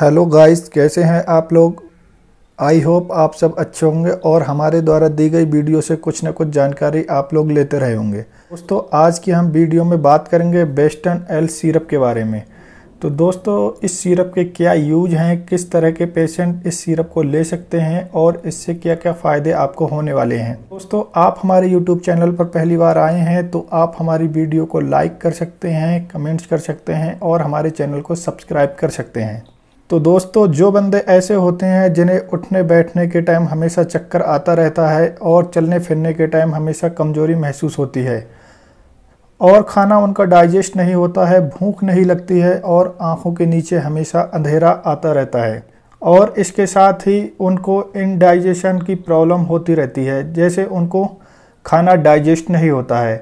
hello guys कैसे हैं आप लोग आई होप आप सब अच्छे होंगे और हमारे द्वारा दी गई वीडियो से कुछ ना कुछ जानकारी आप लोग लेते रहे होंगे दोस्तों आज की हम वीडियो में बात करेंगे बेस्टर्न एल सिरप के बारे में तो दोस्तों इस सिरप के क्या यूज हैं किस तरह के पेशेंट इस सिरप को ले सकते हैं और इससे क्या क्या फ़ायदे आपको होने वाले हैं दोस्तों आप हमारे यूट्यूब चैनल पर पहली बार आए हैं तो आप हमारी वीडियो को लाइक कर सकते हैं कमेंट्स कर सकते हैं और हमारे चैनल को सब्सक्राइब कर सकते हैं तो दोस्तों जो बंदे ऐसे होते हैं जिन्हें उठने बैठने के टाइम हमेशा चक्कर आता रहता है और चलने फिरने के टाइम हमेशा कमज़ोरी महसूस होती है और खाना उनका डाइजेस्ट नहीं होता है भूख नहीं लगती है और आँखों के नीचे हमेशा अंधेरा आता रहता है और इसके साथ ही उनको इनडाइजेशन की प्रॉब्लम होती रहती है जैसे उनको खाना डाइजेस्ट नहीं होता है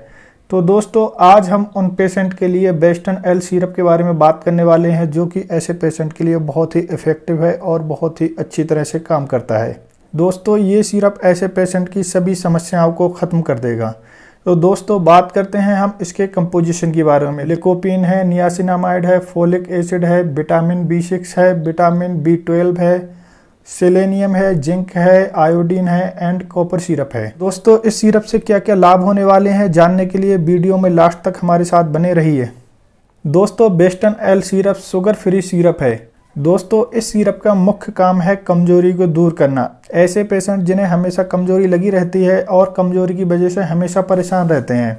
तो दोस्तों आज हम उन पेशेंट के लिए बेस्टन एल सीरप के बारे में बात करने वाले हैं जो कि ऐसे पेशेंट के लिए बहुत ही इफ़ेक्टिव है और बहुत ही अच्छी तरह से काम करता है दोस्तों ये सिरप ऐसे पेशेंट की सभी समस्याओं को ख़त्म कर देगा तो दोस्तों बात करते हैं हम इसके कंपोजिशन के बारे में लिकोपिन है नियासिनामाइड है फोलिक एसिड है विटामिन बी सिक्स है विटामिन बी ट्वेल्व है सेलेनियम है जिंक है आयोडीन है एंड कॉपर सिरप है दोस्तों इस सिरप से क्या क्या लाभ होने वाले हैं जानने के लिए वीडियो में लास्ट तक हमारे साथ बने रहिए दोस्तों Beston L syrup sugar free syrup है दोस्तों इस सिरप का मुख्य काम है कमजोरी को दूर करना ऐसे पेशेंट जिन्हें हमेशा कमजोरी लगी रहती है और कमजोरी की वजह से हमेशा परेशान रहते हैं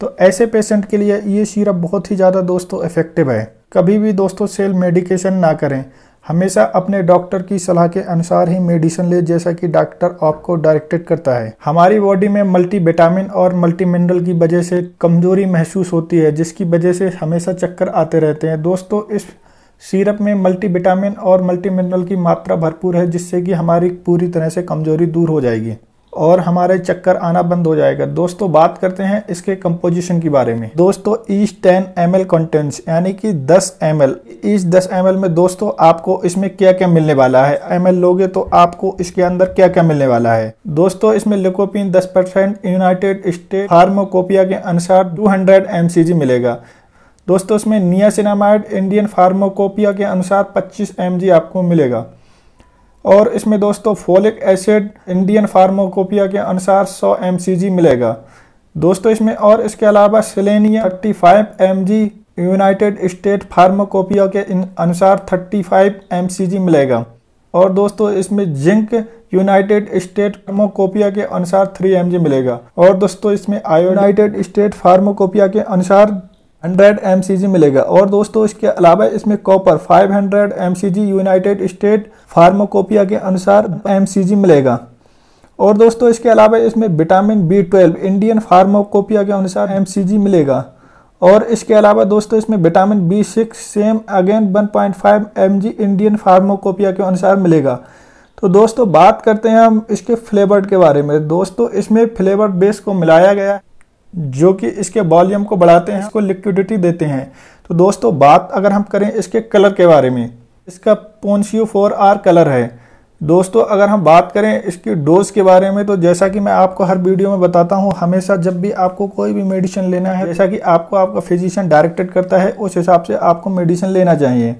तो ऐसे पेशेंट के लिए ये सिरप बहुत ही ज़्यादा दोस्तों इफेक्टिव है कभी भी दोस्तों सेल मेडिकेशन ना करें हमेशा अपने डॉक्टर की सलाह के अनुसार ही मेडिसिन ले जैसा कि डॉक्टर आपको डायरेक्टेड करता है हमारी बॉडी में मल्टी विटामिन और मल्टी मिनरल की वजह से कमजोरी महसूस होती है जिसकी वजह से हमेशा चक्कर आते रहते हैं दोस्तों इस सीरप में मल्टी विटामिन और मल्टी मिनरल की मात्रा भरपूर है जिससे कि हमारी पूरी तरह से कमजोरी दूर हो जाएगी और हमारे चक्कर आना बंद हो जाएगा दोस्तों बात करते हैं इसके कंपोजिशन के बारे में दोस्तों each ten M L contents यानी कि 10 एम एल ईच दस एम एल में दोस्तों आपको इसमें क्या क्या मिलने वाला है एम एल लोगे तो आपको इसके अंदर क्या क्या मिलने वाला है दोस्तों इसमें lycopene 10 percent United State pharmacopoeia के अनुसार 200 हंड्रेड एम मिलेगा दोस्तों इसमें नियासिनामाइड इंडियन फार्मोकोपिया के अनुसार 25 एम आपको मिलेगा और इसमें दोस्तों फोलिक एसिड इंडियन फार्माकोपिया के अनुसार 100 एम मिलेगा दोस्तों इसमें और इसके अलावा selenium 35 five United State pharmacopoeia के अनुसार 35 फाइव मिलेगा और दोस्तों इसमें जिंक यूनाइटेड स्टेट फार्माकोपिया के अनुसार 3 एम मिलेगा और दोस्तों इसमें आयोनाइटेड स्टेट फार्माकोपिया के अनुसार हंड्रेड एम मिलेगा और दोस्तों इसके अलावा इसमें copper 500 hundred M United State pharmacopoeia के अनुसार एम मिलेगा और दोस्तों इसके अलावा इसमें vitamin B twelve Indian pharmacopoeia के अनुसार एम मिलेगा और इसके अलावा दोस्तों इसमें vitamin B six same again 1.5 point Indian pharmacopoeia के अनुसार मिलेगा तो दोस्तों बात करते हैं हम इसके फ्लेवर के बारे में दोस्तों इसमें फ्लेवर बेस को मिलाया गया जो कि इसके वॉल्यूम को बढ़ाते हैं इसको लिक्विडिटी देते हैं तो दोस्तों बात अगर हम करें इसके कलर के बारे में इसका पोन्सियो फोर आर कलर है दोस्तों अगर हम बात करें इसकी डोज के बारे में तो जैसा कि मैं आपको हर वीडियो में बताता हूं हमेशा जब भी आपको कोई भी मेडिसिन लेना है जैसा कि आपको आपका फिजिशियन डायरेक्टेड करता है उस हिसाब से आपको मेडिसिन लेना चाहिए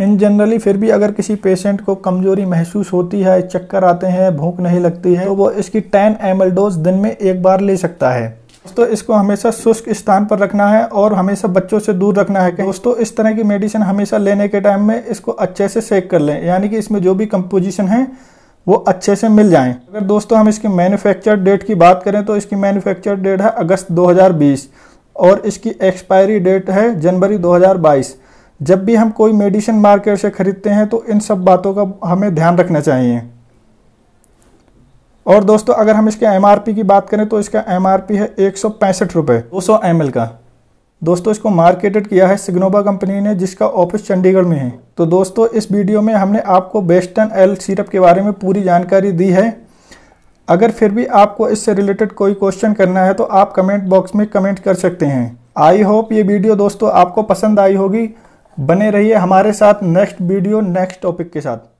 इन जनरली फिर भी अगर किसी पेशेंट को कमज़ोरी महसूस होती है चक्कर आते हैं भूख नहीं लगती है तो वो इसकी टेन एम डोज दिन में एक बार ले सकता है दोस्तों इसको हमेशा शुष्क स्थान पर रखना है और हमेशा बच्चों से दूर रखना है दोस्तों इस तरह की मेडिसिन हमेशा लेने के टाइम में इसको अच्छे से सेक कर लें यानी कि इसमें जो भी कंपोजिशन है वो अच्छे से मिल जाएं अगर दोस्तों हम इसकी मैन्युफैक्चर डेट की बात करें तो इसकी मैन्युफैक्चर डेट है अगस्त 2020 और इसकी एक्सपायरी डेट है जनवरी 2022 जब भी हम कोई मेडिसिन मार्केट से ख़रीदते हैं तो इन सब बातों का हमें ध्यान रखना चाहिए और दोस्तों अगर हम इसके एम की बात करें तो इसका एम है एक सौ पैंसठ रुपये दो सौ एम का दोस्तों इसको मार्केटेड किया है सिग्नोबा कंपनी ने जिसका ऑफिस चंडीगढ़ में है तो दोस्तों इस वीडियो में हमने आपको बेस्टन एल सिरप के बारे में पूरी जानकारी दी है अगर फिर भी आपको इससे रिलेटेड कोई क्वेश्चन करना है तो आप कमेंट बॉक्स में कमेंट कर सकते हैं आई होप ये वीडियो दोस्तों आपको पसंद आई होगी बने रहिए हमारे साथ नेक्स्ट वीडियो नेक्स्ट टॉपिक के साथ